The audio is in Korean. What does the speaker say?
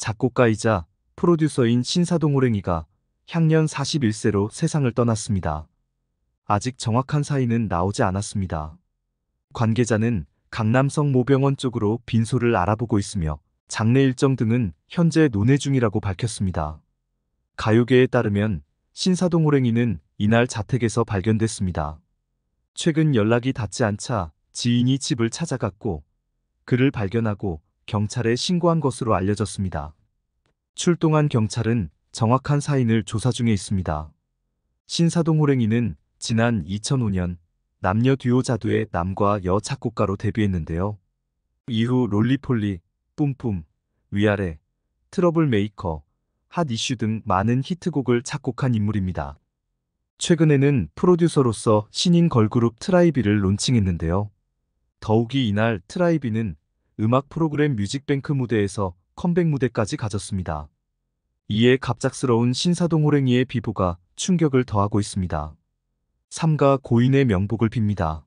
작곡가이자 프로듀서인 신사동 호랭이가 향년 41세로 세상을 떠났습니다. 아직 정확한 사인은 나오지 않았습니다. 관계자는 강남성 모병원 쪽으로 빈소를 알아보고 있으며 장례 일정 등은 현재 논의 중이라고 밝혔습니다. 가요계에 따르면 신사동 호랭이는 이날 자택에서 발견됐습니다. 최근 연락이 닿지 않자 지인이 집을 찾아갔고 그를 발견하고 경찰에 신고한 것으로 알려졌습니다. 출동한 경찰은 정확한 사인을 조사 중에 있습니다. 신사동 호랭이는 지난 2005년 남녀 듀오 자두의 남과 여 작곡가로 데뷔했는데요. 이후 롤리폴리, 뿜뿜, 위아래, 트러블 메이커, 핫 이슈 등 많은 히트곡을 작곡한 인물입니다. 최근에는 프로듀서로서 신인 걸그룹 트라이비를 론칭했는데요. 더욱이 이날 트라이비는 음악 프로그램 뮤직뱅크 무대에서 컴백 무대까지 가졌습니다. 이에 갑작스러운 신사동 호랭이의 비보가 충격을 더하고 있습니다. 삼가 고인의 명복을 빕니다.